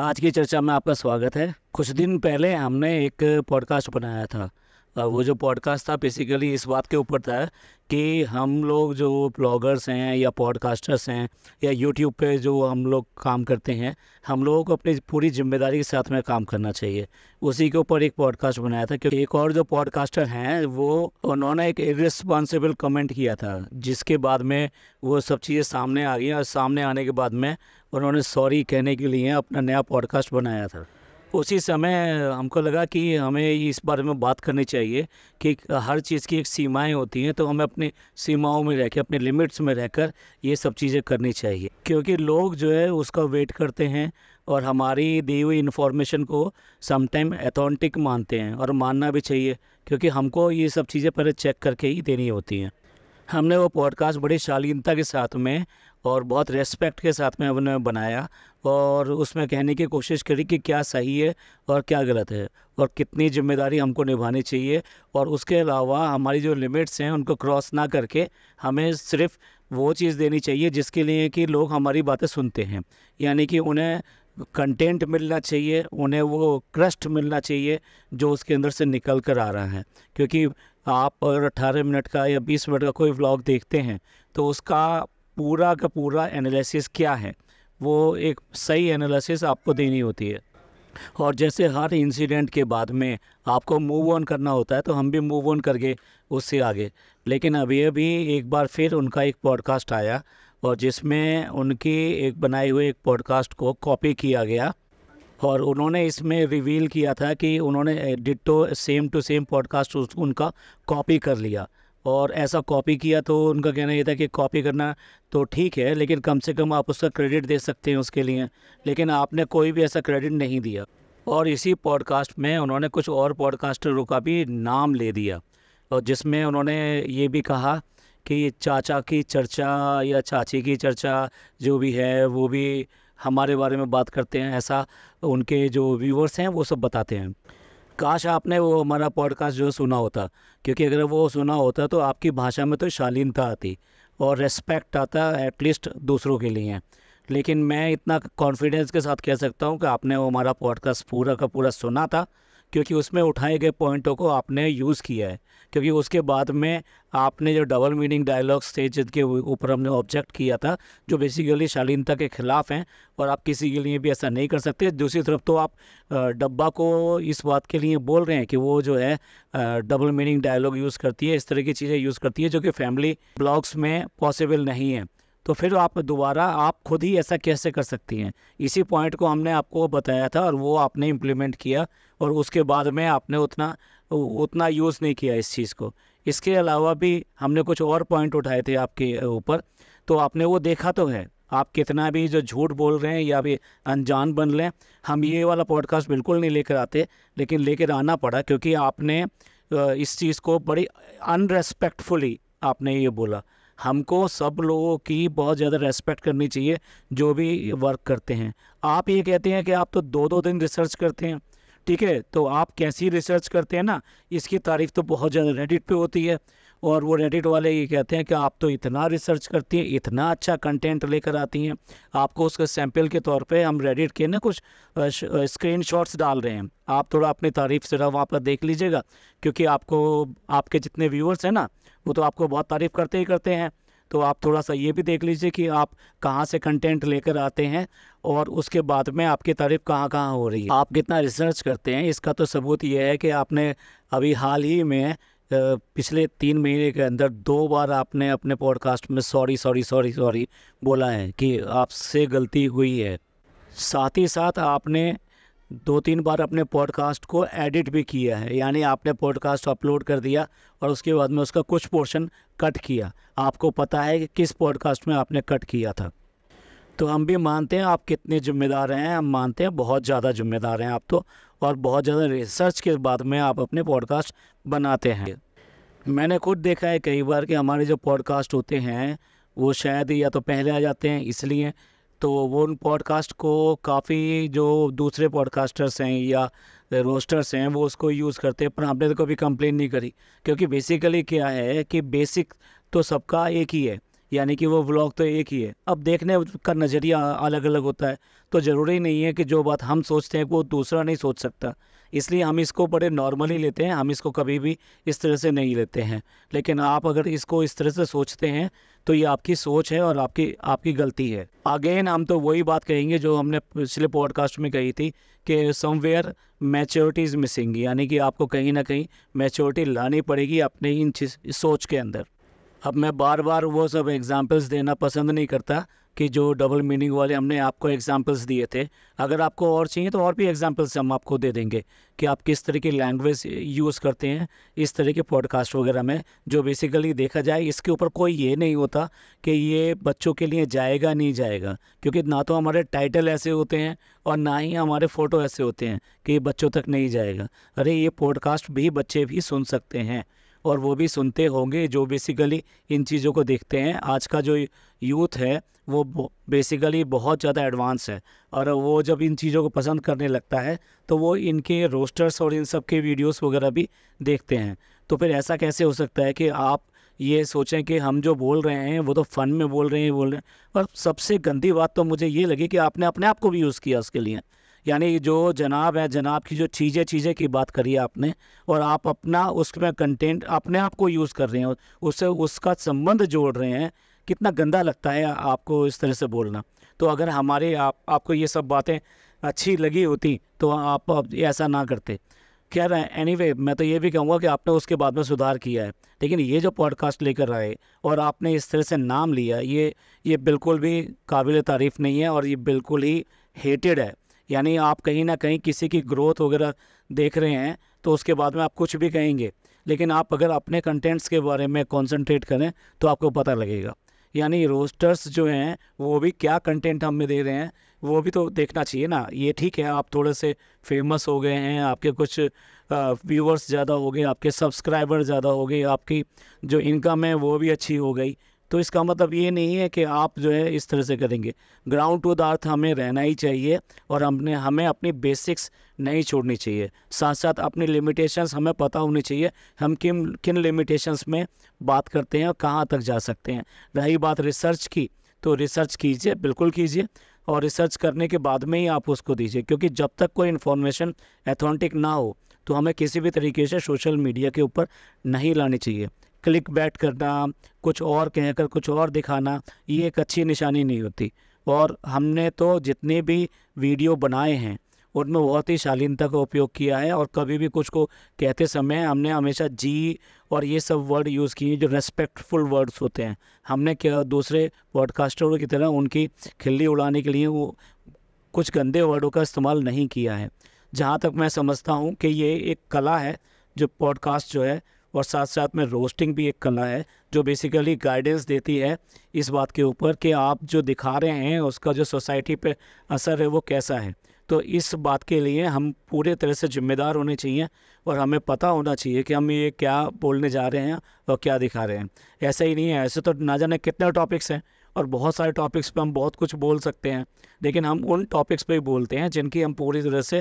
आज की चर्चा में आपका स्वागत है कुछ दिन पहले हमने एक पॉडकास्ट बनाया था और वो जो पॉडकास्ट था बेसिकली इस बात के ऊपर था कि हम लोग जो ब्लॉगर्स हैं या पॉडकास्टर्स हैं या यूट्यूब पे जो हम लोग काम करते हैं हम लोगों को अपनी पूरी जिम्मेदारी के साथ में काम करना चाहिए उसी के ऊपर एक पॉडकास्ट बनाया था क्योंकि एक और जो पॉडकास्टर हैं वो उन्होंने एक इरिस्पॉन्सिबल कमेंट किया था जिसके बाद में वो सब चीज़ें सामने आ गई और सामने आने के बाद में उन्होंने सॉरी कहने के लिए अपना नया पॉडकास्ट बनाया था उसी समय हमको लगा कि हमें इस बारे में बात करनी चाहिए कि हर चीज़ की एक सीमाएं होती हैं तो हमें अपनी सीमाओं में रह अपने लिमिट्स में रहकर ये सब चीज़ें करनी चाहिए क्योंकि लोग जो है उसका वेट करते हैं और हमारी दी हुई इन्फॉर्मेशन को समटाइम एथोंटिक मानते हैं और मानना भी चाहिए क्योंकि हमको ये सब चीज़ें पहले चेक करके ही देनी होती हैं हमने वो पॉडकास्ट बड़ी शालीनता के साथ में और बहुत रेस्पेक्ट के साथ में हमने बनाया और उसमें कहने की कोशिश करी कि क्या सही है और क्या गलत है और कितनी जिम्मेदारी हमको निभानी चाहिए और उसके अलावा हमारी जो लिमिट्स हैं उनको क्रॉस ना करके हमें सिर्फ वो चीज़ देनी चाहिए जिसके लिए कि लोग हमारी बातें सुनते हैं यानी कि उन्हें कंटेंट मिलना चाहिए उन्हें वो क्रस्ट मिलना चाहिए जो उसके अंदर से निकल कर आ रहा है क्योंकि आप अट्ठारह मिनट का या बीस मिनट का कोई व्लॉग देखते हैं तो उसका पूरा का पूरा एनालिसिस क्या है वो एक सही एनालिसिस आपको देनी होती है और जैसे हर इंसिडेंट के बाद में आपको मूव ऑन करना होता है तो हम भी मूव ऑन करके उससे आगे लेकिन अभी अभी एक बार फिर उनका एक पॉडकास्ट आया और जिसमें उनकी एक बनाई हुई एक पॉडकास्ट को कॉपी किया गया और उन्होंने इसमें रिवील किया था कि उन्होंने ditto same to same podcast उनका कॉपी कर लिया और ऐसा कॉपी किया तो उनका कहना ये था कि कॉपी करना तो ठीक है लेकिन कम से कम आप उसका क्रेडिट दे सकते हैं उसके लिए लेकिन आपने कोई भी ऐसा क्रेडिट नहीं दिया और इसी पॉडकास्ट में उन्होंने कुछ और पॉडकास्टरों का भी नाम ले दिया और जिसमें उन्होंने ये भी कहा कि चाचा की चर्चा या चाची की चर्चा जो भी है वो भी हमारे बारे में बात करते हैं ऐसा उनके जो व्यूवर्स हैं वो सब बताते हैं काश आपने वो हमारा पॉडकास्ट जो सुना होता क्योंकि अगर वो सुना होता तो आपकी भाषा में तो शालीनता आती और रेस्पेक्ट आता एटलीस्ट दूसरों के लिए लेकिन मैं इतना कॉन्फिडेंस के साथ कह सकता हूँ कि आपने वो हमारा पॉडकास्ट पूरा का पूरा सुना था क्योंकि उसमें उठाए गए पॉइंटों को आपने यूज़ किया है क्योंकि उसके बाद में आपने जो डबल मीनिंग डायलॉग्स थे जिनके ऊपर हमने ऑब्जेक्ट किया था जो बेसिकली शालीनता के ख़िलाफ़ हैं और आप किसी के लिए भी ऐसा नहीं कर सकते दूसरी तरफ तो आप डब्बा को इस बात के लिए बोल रहे हैं कि वो जो है डबल मीनिंग डायलॉग यूज़ करती है इस तरह की चीज़ें यूज़ करती है जो कि फैमिली ब्लॉग्स में पॉसिबल नहीं है तो फिर आप दोबारा आप खुद ही ऐसा कैसे कर सकती हैं इसी पॉइंट को हमने आपको बताया था और वो आपने इम्प्लीमेंट किया और उसके बाद में आपने उतना उतना यूज़ नहीं किया इस चीज़ को इसके अलावा भी हमने कुछ और पॉइंट उठाए थे आपके ऊपर तो आपने वो देखा तो है आप कितना भी जो झूठ बोल रहे हैं या भी अनजान बन लें हम ये वाला पॉडकास्ट बिल्कुल नहीं लेकर आते लेकिन लेकर आना पड़ा क्योंकि आपने इस चीज़ को बड़ी अनरेस्पेक्टफुली आपने ये बोला हमको सब लोगों की बहुत ज़्यादा रेस्पेक्ट करनी चाहिए जो भी वर्क करते हैं आप ये कहते हैं कि आप तो दो दो दिन रिसर्च करते हैं ठीक है तो आप कैसी रिसर्च करते हैं ना इसकी तारीफ़ तो बहुत ज़्यादा रेडिट पे होती है और वो रेडिट वाले ये कहते हैं कि आप तो इतना रिसर्च करती हैं इतना अच्छा कंटेंट लेकर आती हैं आपको उसके सैम्पल के तौर पे हम रेडिट के ना कुछ स्क्रीन शॉट्स डाल रहे हैं आप थोड़ा अपनी तारीफ से वहाँ पर देख लीजिएगा क्योंकि आपको आपके जितने व्यूअर्स हैं ना वो तो आपको बहुत तारीफ़ करते ही करते हैं तो आप थोड़ा सा ये भी देख लीजिए कि आप कहाँ से कंटेंट लेकर आते हैं और उसके बाद में आपकी तारीफ कहाँ कहाँ हो रही है आप कितना रिसर्च करते हैं इसका तो सबूत यह है कि आपने अभी हाल ही में पिछले तीन महीने के अंदर दो बार आपने अपने पॉडकास्ट में सॉरी सॉरी सॉरी सॉरी बोला है कि आपसे गलती हुई है साथ ही साथ आपने दो तीन बार अपने पॉडकास्ट को एडिट भी किया है यानी आपने पॉडकास्ट अपलोड कर दिया और उसके बाद में उसका कुछ पोर्शन कट किया आपको पता है कि किस पॉडकास्ट में आपने कट किया था तो हम भी मानते हैं आप कितने जिम्मेदार हैं हम मानते हैं बहुत ज़्यादा जिम्मेदार हैं आप तो और बहुत ज़्यादा रिसर्च के बाद में आप अपने पॉडकास्ट बनाते हैं मैंने खुद देखा है कई बार कि हमारे जो पॉडकास्ट होते हैं वो शायद या तो पहले आ जाते हैं इसलिए तो वो उन पॉडकास्ट को काफ़ी जो दूसरे पॉडकास्टर्स हैं या रोस्टर्स हैं वो उसको यूज़ करते हैं पर हमने तो कभी कंप्लेन नहीं करी क्योंकि बेसिकली क्या है कि बेसिक तो सबका एक ही है यानी कि वो व्लॉग तो एक ही है अब देखने का नज़रिया अलग अलग होता है तो ज़रूरी नहीं है कि जो बात हम सोचते हैं वो दूसरा नहीं सोच सकता इसलिए हम इसको बड़े नॉर्मली लेते हैं हम इसको कभी भी इस तरह से नहीं लेते हैं लेकिन आप अगर इसको इस तरह से सोचते हैं तो ये आपकी सोच है और आपकी आपकी गलती है अगेन हम तो वही बात कहेंगे जो हमने पिछले पॉडकास्ट में कही थी कि समवेयर मैच्योरिटी इज़ मिसिंग यानी कि आपको कहीं ना कहीं मैच्योरिटी लानी पड़ेगी अपने इन सोच के अंदर अब मैं बार बार वो सब एग्जाम्पल्स देना पसंद नहीं करता कि जो डबल मीनिंग वाले हमने आपको एग्जाम्पल्स दिए थे अगर आपको और चाहिए तो और भी एग्जाम्पल्स हम आपको दे देंगे कि आप किस तरह की लैंग्वेज यूज़ करते हैं इस तरह के पॉडकास्ट वगैरह में जो बेसिकली देखा जाए इसके ऊपर कोई ये नहीं होता कि ये बच्चों के लिए जाएगा नहीं जाएगा क्योंकि ना तो हमारे टाइटल ऐसे होते हैं और ना ही हमारे फ़ोटो ऐसे होते हैं कि ये बच्चों तक नहीं जाएगा अरे ये पॉडकास्ट भी बच्चे भी सुन सकते हैं और वो भी सुनते होंगे जो बेसिकली इन चीज़ों को देखते हैं आज का जो यूथ है वो बेसिकली बहुत ज़्यादा एडवांस है और वो जब इन चीज़ों को पसंद करने लगता है तो वो इनके रोस्टर्स और इन सब के वीडियोस वगैरह भी देखते हैं तो फिर ऐसा कैसे हो सकता है कि आप ये सोचें कि हम जो बोल रहे हैं वो तो फ़न में बोल रहे हैं बोल रहे हैं और सबसे गंदी बात तो मुझे ये लगी कि आपने अपने आप को भी यूज़ किया उसके लिए यानी जो जनाब है जनाब की जो चीज़ें चीज़ें की बात करी है आपने और आप अपना उसमें कंटेंट अपने आप को यूज़ कर रहे हैं उससे उसका संबंध जोड़ रहे हैं कितना गंदा लगता है आपको इस तरह से बोलना तो अगर हमारे आप आपको ये सब बातें अच्छी लगी होती तो आप, ऐसा ना करते कह रहे हैं एनी anyway, मैं तो ये भी कहूँगा कि आपने उसके बाद में सुधार किया है लेकिन ये जो पॉडकास्ट लेकर आए और आपने इस तरह से नाम लिया ये ये बिल्कुल भी काबिल तारीफ़ नहीं है और ये बिल्कुल ही हेटेड है यानी आप कहीं ना कहीं किसी की ग्रोथ वगैरह देख रहे हैं तो उसके बाद में आप कुछ भी कहेंगे लेकिन आप अगर अपने कंटेंट्स के बारे में कॉन्सनट्रेट करें तो आपको पता लगेगा यानी रोस्टर्स जो हैं वो भी क्या कंटेंट हमें दे रहे हैं वो भी तो देखना चाहिए ना ये ठीक है आप थोड़े से फेमस हो गए हैं आपके कुछ व्यूअर्स ज़्यादा हो गए आपके सब्सक्राइबर ज़्यादा हो गए आपकी जो इनकम है वो भी अच्छी हो गई तो इसका मतलब ये नहीं है कि आप जो है इस तरह से करेंगे ग्राउंड टू द अर्थ हमें रहना ही चाहिए और हमने हमें अपनी बेसिक्स नहीं छोड़नी चाहिए साथ साथ अपनी लिमिटेशंस हमें पता होनी चाहिए हम किन किन लिमिटेशंस में बात करते हैं और कहाँ तक जा सकते हैं रही बात रिसर्च की तो रिसर्च कीजिए बिल्कुल कीजिए और रिसर्च करने के बाद में ही आप उसको दीजिए क्योंकि जब तक कोई इन्फॉर्मेशन एथेंटिक ना हो तो हमें किसी भी तरीके से सोशल मीडिया के ऊपर नहीं लानी चाहिए क्लिक बैट करना कुछ और कहकर कुछ और दिखाना ये एक अच्छी निशानी नहीं होती और हमने तो जितने भी वीडियो बनाए हैं उनमें बहुत ही शालीनता का उपयोग किया है और कभी भी कुछ को कहते समय हमने हमेशा जी और ये सब वर्ड यूज़ किए जो रेस्पेक्टफुल वर्ड्स होते हैं हमने क्या दूसरे पॉडकास्टरों की तरह उनकी खिल्ली उड़ाने के लिए वो कुछ गंदे वर्डों का इस्तेमाल नहीं किया है जहाँ तक मैं समझता हूँ कि ये एक कला है जो पॉडकास्ट जो है और साथ साथ में रोस्टिंग भी एक कला है जो बेसिकली गाइडेंस देती है इस बात के ऊपर कि आप जो दिखा रहे हैं उसका जो सोसाइटी पे असर है वो कैसा है तो इस बात के लिए हम पूरे तरह से जिम्मेदार होने चाहिए और हमें पता होना चाहिए कि हम ये क्या बोलने जा रहे हैं और क्या दिखा रहे हैं ऐसा ही नहीं है ऐसे तो ना जाने कितने टॉपिक्स हैं और बहुत सारे टॉपिक्स पे हम बहुत कुछ बोल सकते हैं लेकिन हम उन टॉपिक्स पे बोलते हैं जिनकी हम पूरी तरह से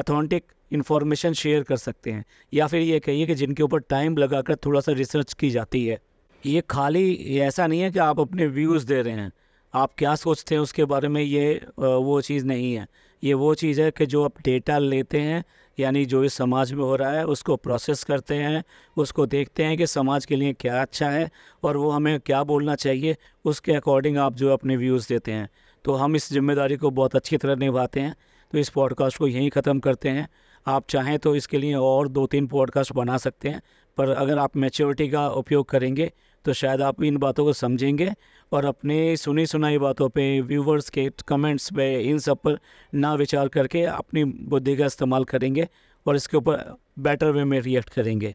अथॉन्टिक इन्फॉर्मेशन शेयर कर सकते हैं या फिर ये कहिए कि जिनके ऊपर टाइम लगाकर थोड़ा सा रिसर्च की जाती है ये खाली ऐसा नहीं है कि आप अपने व्यूज़ दे रहे हैं आप क्या सोचते हैं उसके बारे में ये वो चीज़ नहीं है ये वो चीज़ है कि जो आप डेटा लेते हैं यानी जो इस समाज में हो रहा है उसको प्रोसेस करते हैं उसको देखते हैं कि समाज के लिए क्या अच्छा है और वो हमें क्या बोलना चाहिए उसके अकॉर्डिंग आप जो अपने व्यूज़ देते हैं तो हम इस जिम्मेदारी को बहुत अच्छी तरह निभाते हैं तो इस पॉडकास्ट को यहीं ख़त्म करते हैं आप चाहें तो इसके लिए और दो तीन पॉडकास्ट बना सकते हैं पर अगर आप मेच्योरिटी का उपयोग करेंगे तो शायद आप इन बातों को समझेंगे और अपने सुनी सुनाई बातों पे व्यूवर्स के कमेंट्स पे इन सब पर ना विचार करके अपनी बुद्धि का इस्तेमाल करेंगे और इसके ऊपर बेटर वे में रिएक्ट करेंगे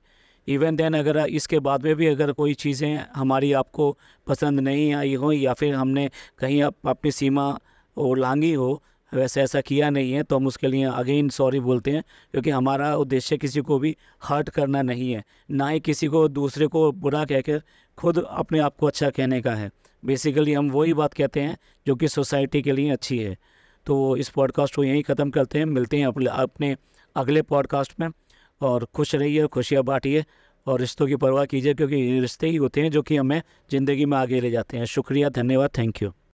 इवन देन अगर इसके बाद में भी अगर कोई चीज़ें हमारी आपको पसंद नहीं आई हो या फिर हमने कहीं अप, अपनी सीमा लांगी हो वैसे ऐसा किया नहीं है तो हम उसके लिए अगेन सॉरी बोलते हैं क्योंकि हमारा उद्देश्य किसी को भी हर्ट करना नहीं है ना ही किसी को दूसरे को बुरा कहकर खुद अपने आप को अच्छा कहने का है बेसिकली हम वही बात कहते हैं जो कि सोसाइटी के लिए अच्छी है तो इस पॉडकास्ट को यहीं ख़त्म करते हैं मिलते हैं अपने अपने अगले पॉडकास्ट में और खुश रहिए खुशियाँ बांटिए और रिश्तों की परवाह कीजिए क्योंकि रिश्ते ही होते हैं जो कि हमें ज़िंदगी में आगे ले जाते हैं शुक्रिया धन्यवाद थैंक यू